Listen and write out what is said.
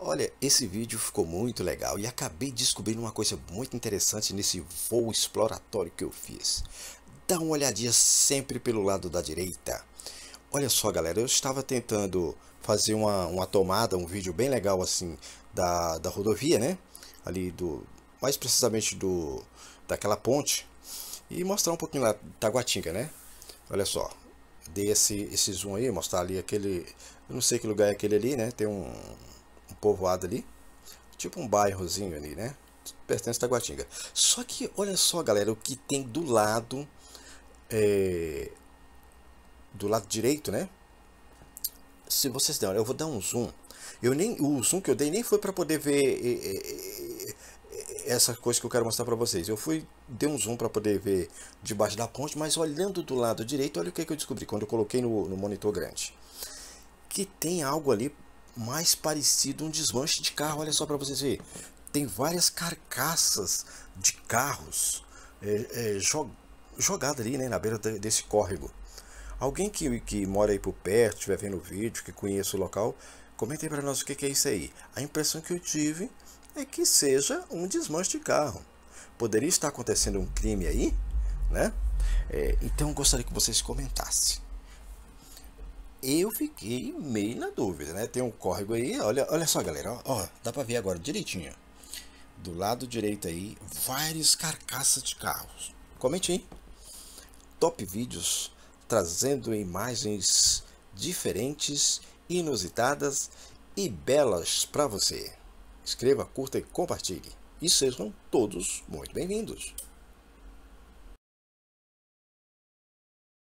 Olha, esse vídeo ficou muito legal e acabei descobrindo uma coisa muito interessante nesse voo exploratório que eu fiz. Dá uma olhadinha sempre pelo lado da direita. Olha só galera, eu estava tentando fazer uma, uma tomada, um vídeo bem legal assim da, da rodovia, né? Ali do, mais precisamente do daquela ponte e mostrar um pouquinho lá da Guatinga, né? Olha só, dei esse, esse zoom aí, mostrar ali aquele, eu não sei que lugar é aquele ali, né? Tem um, povoado ali, tipo um bairrozinho ali, né? Pertence a Taguatinga. Só que olha só, galera, o que tem do lado é, do lado direito, né? Se vocês derem, eu vou dar um zoom. Eu nem o zoom que eu dei nem foi para poder ver é, é, é, essa coisa que eu quero mostrar para vocês. Eu fui dei um zoom para poder ver debaixo da ponte, mas olhando do lado direito, olha o que, que eu descobri quando eu coloquei no, no monitor grande, que tem algo ali mais parecido um desmanche de carro. Olha só para vocês verem. Tem várias carcaças de carros é, é, jogadas ali né, na beira de, desse córrego. Alguém que, que mora aí por perto, estiver vendo o vídeo, que conheça o local, comente aí para nós o que, que é isso aí. A impressão que eu tive é que seja um desmanche de carro. Poderia estar acontecendo um crime aí, né? É, então gostaria que vocês comentassem eu fiquei meio na dúvida, né? Tem um córrego aí, olha, olha só, galera, ó, ó dá para ver agora direitinho. Do lado direito aí, várias carcaças de carros. Comente aí. Top vídeos trazendo imagens diferentes, inusitadas e belas para você. Escreva, curta e compartilhe. E sejam todos muito bem-vindos.